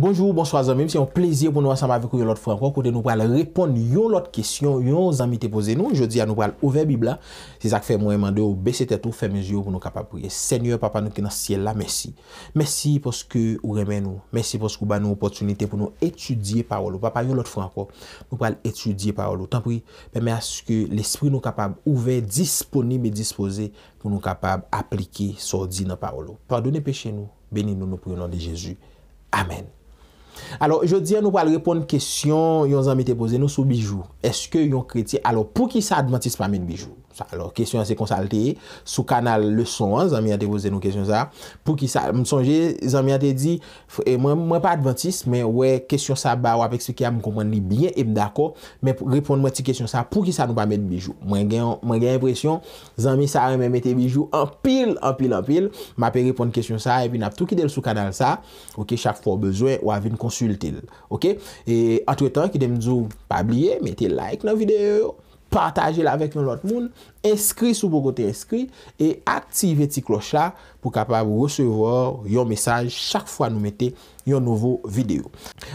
Bonjou, bonsoazan mèm, se yon plesye pou nou asanm avikou yon lot fran kwa kote nou pral repon yon lot kesyon, yon zanmi te pose nou. Je di a nou pral ouve bibla, se zak fè mou emande ou besè tèt ou fè mèz yon pou nou kapab priye. Senyor papa nou ki nan siyè la, mèsi. Mèsi poske ou remè nou, mèsi poske ou ba nou oportunite pou nou etudye parolo. Papa yon lot fran kwa, nou pral etudye parolo. Tan pri, pè mè aske l'espri nou kapab ouve, disponibè, dispose pou nou kapab aplike sò di nan parolo. Pardonne peche nou, benin nou nou priyon nan de Jezou. alo je di an nou pal repon kestyon yon zanmite pose nou sou bijou eske yon kreti alo pou ki sa adventis pa men bijou Alors, kèsyon anse konsalteye, sou kanal le son an, zanmi ante voze nou kèsyon sa, pou ki sa, mn sonje, zanmi ante di, eh, mwen pa adventis, mwen wè kèsyon sa ba wap ekspekea, mwen komwenn li byen, mwen dako, mwen ripon mwen ti kèsyon sa pou ki sa nou pa met bijou. Mwen gen, mwen gen impresyon, zanmi sa remen mette bijou anpil, anpil, anpil, mwen apen ripon kèsyon sa, epi nap tou ki del sou kanal sa, ok, chak fo bezwen, wap vin konsultil, ok. Et entretan, ki de mdou pa blye, mette like nan videyo. partaje la vek yon lot moun, inskri sou bo kote inskri, e aktive ti kloch la, pou kapab recevo yon mesaj chak fwa nou mette yon nouvo video.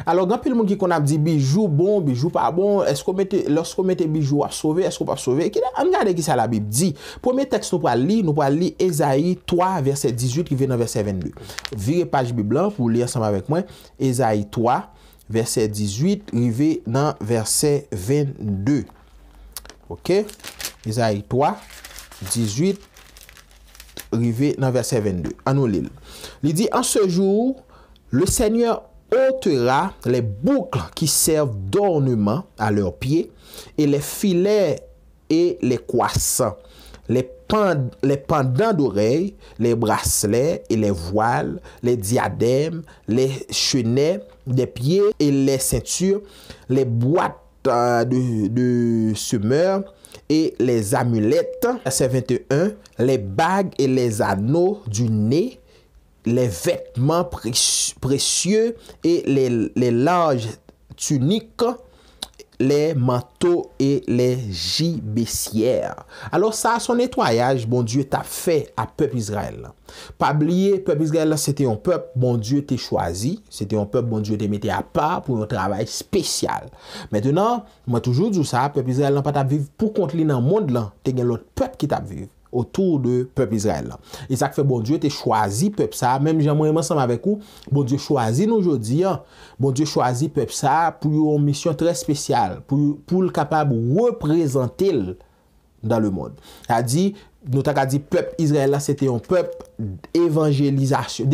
Alors, gant pi l moun ki kon ap di bijou bon, bijou pa bon, esko mette bijou ap sove, esko pa sove, an gade ki sa la bib di, pomey tekst nou pa li, nou pa li Ezayi 3, verset 18, kive nan verset 22. Vire page bib lan pou li ansama vek mwen, Ezayi 3, verset 18, kive nan verset 22. OK? Isaïe 3, 18, rivé dans verset 22. nous Il dit, en ce jour, le Seigneur ôtera les boucles qui servent d'ornement à leurs pieds et les filets et les croissants, les, les pendants d'oreilles, les bracelets et les voiles, les diadèmes, les chenets des pieds et les ceintures, les boîtes de, de semeur et les amulettes, verset 21, les bagues et les anneaux du nez, les vêtements précieux et les, les larges tuniques le manto e le jibesiyer. Alo sa, son netwayaj, bon Diyo ta fe a pep Izrael lan. Pa blye, pep Izrael lan, se te yon pep, bon Diyo te chwazi, se te yon pep, bon Diyo te mette a pa pou yon travay spesyal. Mettenan, mwen toujou djou sa, pep Izrael lan pa ta bviv pou kontli nan moun lan, te gen lout pep ki ta bviv. Otour de pep l'Israël Isaac fè bon dieu te chwazi pep sa Mèm jèmou yèm ansanm avèk ou Bon dieu chwazi nou jodi Bon dieu chwazi pep sa pou yon misyon trè spesyal Pou l'kapab wè prezantil Dan lè mod A di nou tak a di pep l'Israël C'était un pep d'évangélisation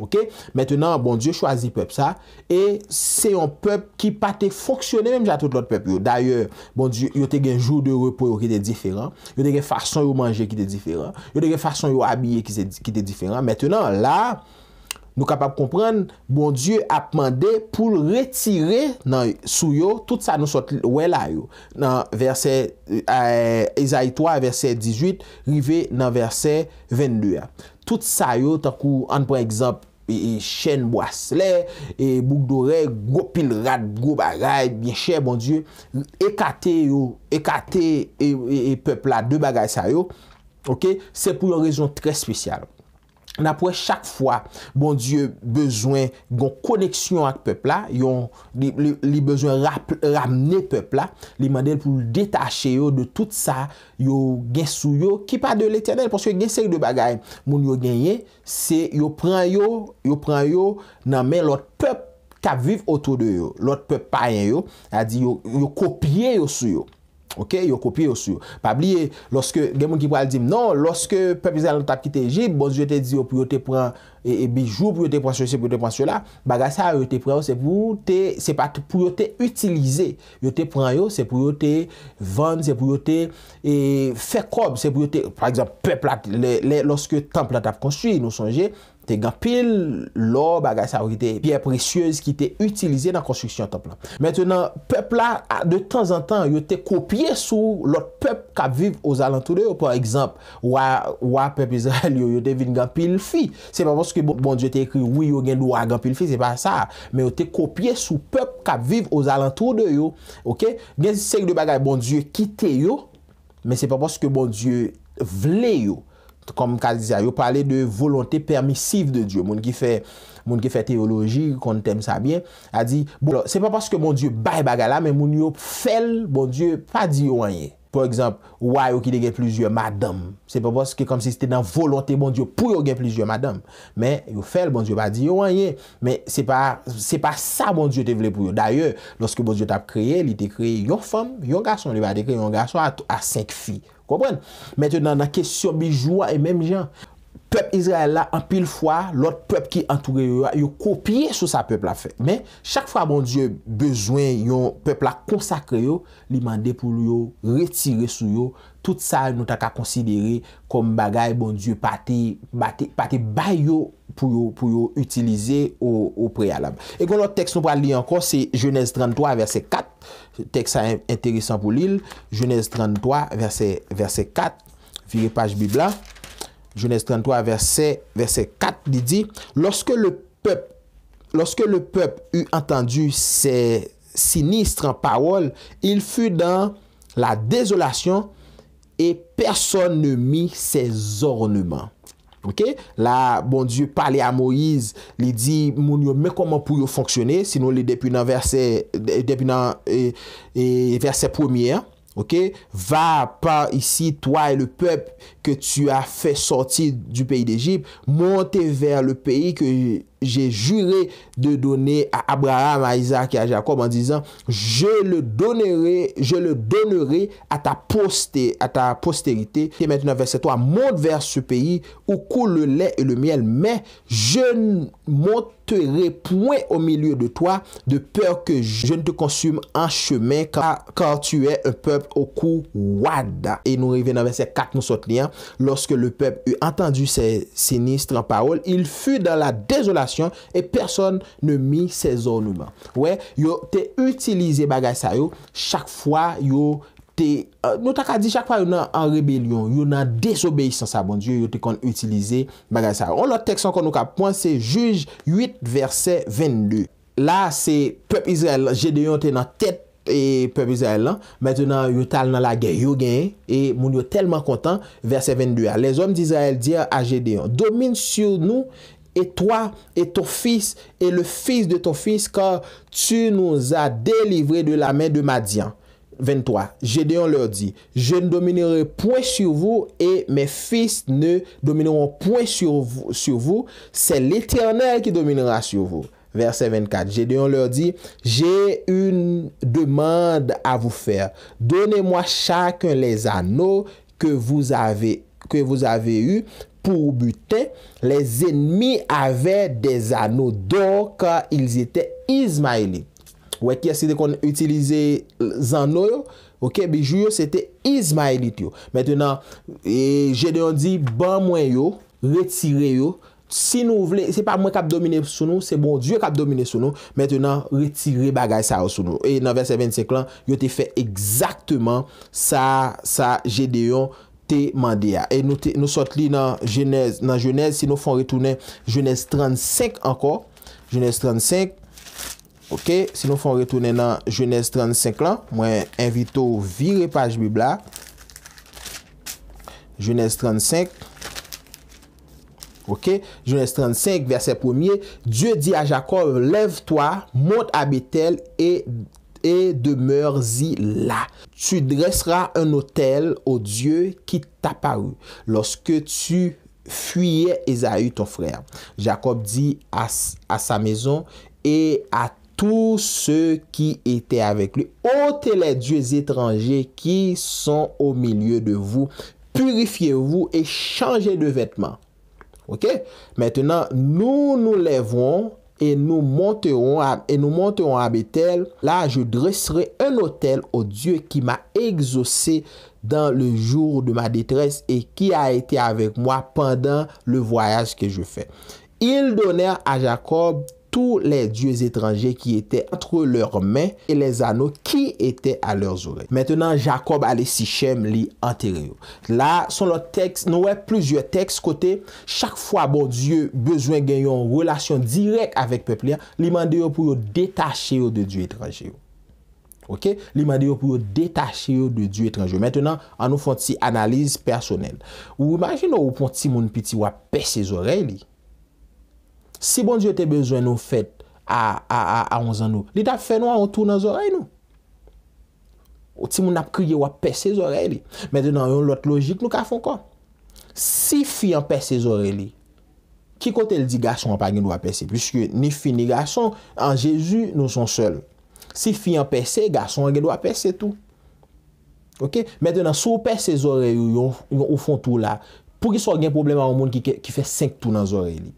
Ok, maintenant, bon Dieu choisit peuple ça Et c'est un peuple qui Pas te fonctionner même dans tout l'autre peuple D'ailleurs, bon Dieu, il y a eu un jour de repos Qui était différent, il y a eu des façons Ou manger qui était différent, il y a eu des façons Ou habiller qui était différent, maintenant Là, nous capables de comprendre Bon Dieu a demandé pour Retirer dans le souillot Tout ça nous soit là Dans verset Isaïe euh, 3 verset 18 Rivez dans verset 22 Tout ça, en prenant exemple E, e chen boas le, e bouk do re, go pil rat, go bagay, bien chè bon dieu, ekate yo, ekate e, e, e pepla de bagay sa yo, ok, se pou yon rezon trè spesyal. Na pouè chak fwa, bon Diyo bezwen gon koneksyon ak pep la, li bezwen ramne pep la, li mandel pou detache yo de tout sa, yo gen sou yo, ki pa de l'Eternel, pouè gen se yon bagaym, moun yo genye, se yo pran yo nan men lot pep kap viv oto de yo, lot pep payen yo, a di yo kopye yo sou yo. Ok, yo kopye yo sou. Pa bli, lòske, genmoun ki po al dim, non, lòske pepizè lantap ki te jib, oh, bon, yo te di yo pou yo te pran, e bijou pou yo te pran sou, se pou yo te pran sou la, bagasa yo te pran yo, se pou yo te, se pat pou yo te utilize, yo te pran yo, se pou yo te vande, se pou yo te fekob, se pou yo te, par exemple, pep lak, lòske temple lantap konstuye, nou sonje, yo te pran yo, Te gampil lo bagay sa ou ki te piye precyoze ki te utilize nan konstruksyon top lan. Mètè nan, pèp la de tan an tan yo te kopye sou lot pèp kapviv o zalantou de yo. Po an ekzamp, waa pèp Israel yo yo te vin gampil fi. Se pa poske bon diyo te ekri wiyo gen lwa gampil fi, se pa sa. Me yo te kopye sou pèp kapviv o zalantou de yo. Gen se kde bagay bon diyo kite yo, men se pa poske bon diyo vle yo. Kom kal disa, yo pale de volonté permissive de Diyo Moun ki fe teologi, kon tem sa bien A di, se pa paske moun Diyo bay bagala Men moun yo fel, moun Diyo pa di yoyenye Po ekzamp, wwa yo ki de gen plizye madame. Se pe pos ke kom si se te nan volante bon diyo pou yo gen plizye madame. Men yo fel bon diyo pa di yo wanyen. Men se pa sa bon diyo te vle pou yo. Daye, loske bon diyo tap kreye, li te kreye yon fam, yon gason. Li pa te kreye yon gason a sek fi. Kwa pren? Men te nan nan kesyon bi jwa e menm jan. Pep Israel la an pil fwa, lot pep ki entoure yo, yo kopye sou sa pep la fek. Men, chak fwa bon Diyo bezwen yon pep la konsakre yo, li mande pou yo, retire sou yo, tout sa nou ta ka konsidere kom bagay bon Diyo pati bay yo pou yo utilize ou prealab. E kon lot tekst nou pran li ankon, se Genèse 33, verse 4, tekst sa enterisan pou li. Genèse 33, verse 4, viri page bi blan. Genèse 33, verset, verset 4, il dit, lorsque le peuple, lorsque le peuple eut entendu ces sinistres paroles, il fut dans la désolation et personne ne mit ses ornements. Ok? Là, bon Dieu parlait à Moïse, il dit, mon mais comment pour fonctionner? Sinon, les depuis dans verset, depuis dans, verset 1 Ok, va par ici, toi et le peuple que tu as fait sortir du pays d'Égypte, montez vers le pays que j'ai juré de donner à Abraham, à Isaac et à Jacob en disant, je le donnerai, je le donnerai à ta, posté, à ta postérité. Et maintenant, verset 3, monte vers ce pays où coule le lait et le miel, mais je ne monterai point au milieu de toi, de peur que je ne te consume en chemin, car, tu es un peuple au cou wada. Et nous revenons verset 4, nous soutenir. lorsque le peuple eut entendu ces sinistres paroles, il fut dans la désolation E person ne mi sezon ouman Ouè, yo te utilize bagay sa yo Chak fwa yo te euh, Nou tak a di chak fwa yo nan an rebelyon Yo nan desobeysan sa bon Yo yo te kon utilize bagay sa yo On lot tek son kon nou ka pon Se juj 8 verset 22 La se pep Israel Gedeyon te nan tet pep Israel Metenan yo tal nan la gen Yo gen e moun yo telman kontan Verset 22 Les om di Israel di a Gedeyon Domine sur nou et toi et ton fils et le fils de ton fils, car tu nous as délivrés de la main de Madian. 23. Gédéon leur dit, je ne dominerai point sur vous et mes fils ne domineront point sur vous. C'est l'Éternel qui dominera sur vous. Verset 24. Gédéon leur dit, j'ai une demande à vous faire. Donnez-moi chacun les anneaux que vous avez que vous avez eu Pou buten, les ennmi ave de zanou. Don ka, ils ete izmaili. Ou ekye, se de kon utilize zanou yo. Ou ke bijou yo, sete izmaili yo. Mètè nan, jede yon di ban mwen yo. Retire yo. Si nou vle, se pa mwen kap domine sou nou. Se bon, diyo kap domine sou nou. Mètè nan, retire bagay sa ou sou nou. E nan verset 25 lan, yo te fe ekzaktman sa jede yon. E nou sot li nan genèz, nan genèz, si nou fon ritounen genèz 35 anko, genèz 35, ok, si nou fon ritounen nan genèz 35 lan, mwen invito vile page bibla, genèz 35, ok, genèz 35 verset 1er, Dieu dit à Jacob, lève-toi, monte à Bethel et... et demeure-y là. Tu dresseras un autel au Dieu qui t'apparut lorsque tu fuyais Ésaü, ton frère. Jacob dit à, sa maison et à tous ceux qui étaient avec lui, ôtez les dieux étrangers qui sont au milieu de vous, purifiez-vous et changez de vêtements. OK? Maintenant, nous nous lèverons et nous monterons à, et nous à Bethel. Là, je dresserai un hôtel au Dieu qui m'a exaucé dans le jour de ma détresse et qui a été avec moi pendant le voyage que je fais. Ils donnèrent à Jacob Tout les dieux étrangers qui étaient entre leurs mains et les anneaux qui étaient à leurs oreilles. Maintenant, Jacob a les six chèmes li antérieux. Là, son lot texte, nou wè plusieurs textes coté. Chaque fois bon dieu besoin gain yon relation directe avec peuple, li mandé yon pou yon détaché yon de dieux étrangers. Ok? Li mandé yon pou yon détaché yon de dieux étrangers. Maintenant, an nou fonte si analise personnelle. Ou imagine ou fonte si moun piti wè pè ses oreilles li. Si bon diyo te bezwen nou fèt a onzan nou, li tap fè nou a on tou nan zorey nou. Ou ti moun ap kriye wap pesè zorey li. Mètenan, yon lot logik nou ka fon kon. Si fi an pesè zorey li, ki kote l di gason an pa gen do ap pesè, pwiske ni fi ni gason, an Jezu nou son sol. Si fi an pesè, gason an gen do ap pesè tou. Ok? Mètenan, sou pesè zorey ou yon ou fon tou la, pou ki sou gen problem an ou moun ki fè 5 tou nan zorey li.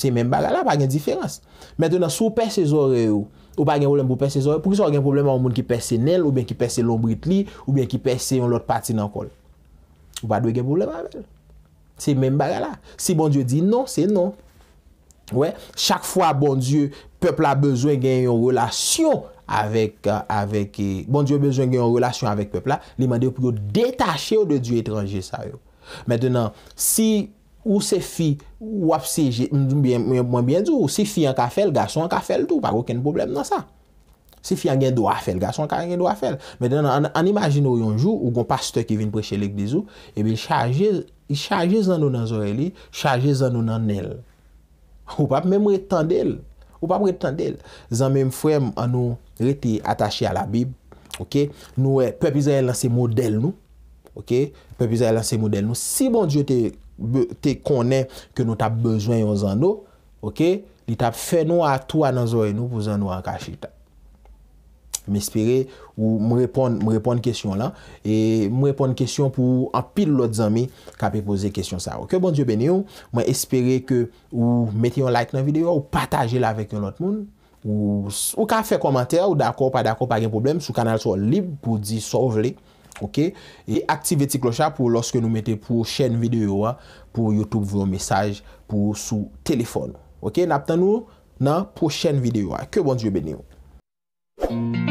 Se menm bagala, bagen diferans. Mendenan, sou pe se zore ou, ou bagen wolem pou pe se zore, pou ki se wagen problem an moun ki pe se nel, ou ben ki pe se lombrit li, ou ben ki pe se yon lot pati nan kol. Ou badwe gen problem an bel. Se menm bagala. Se bon dieu di non, se non. Chak fwa bon dieu, pepl a bezwen gen yon relasyon avèk, euh, avèk, euh, bon dieu bezwen gen yon relasyon avèk pepl la, li mande pou yo detache ou de dieu etranje sa yo. Mendenan, si... Ou se fi, wap se jen, mwen byen di ou, se fi an ka fel, gaso an ka fel tou, pa kwen problem nan sa. Se fi an gen do a fel, gaso an ka gen do a fel. Medan an imagine ou yon jou, ou gon pastor ki vin preche lek di zou, ebe charje, charje zan nou nan zore li, charje zan nou nan nel. Ou pap mwen mwet tan del. Ou pap mwen mwet tan del. Zan mwen mwem frem an nou rete atache a la bib, nou eh, pep izan lan se model nou, pep izan lan se model nou. Si bon diyo te... te konen ke nou tap bezwen yon zan nou, ok, li tap fè nou a tou an anzoy nou pou zan nou an ka chita. M espere ou m repon, m repon kèsyon lan, e m repon kèsyon pou an pil lout zan mi ka pe pose kèsyon sa. Ok, bon diyo bene yon, m espere ke ou meti yon like nan videyo, ou pataje la vek yon lout moun, ou ka fè komantè ou dako pa dako pa gen problem, sou kanal sou li pou di sou vle. E aktive ti klocha pou loske nou mette pou chen videyo Pou Youtube vyo mesaj Pou sou telefon Ok, naptan nou nan pou chen videyo Ke bon diyo ben yo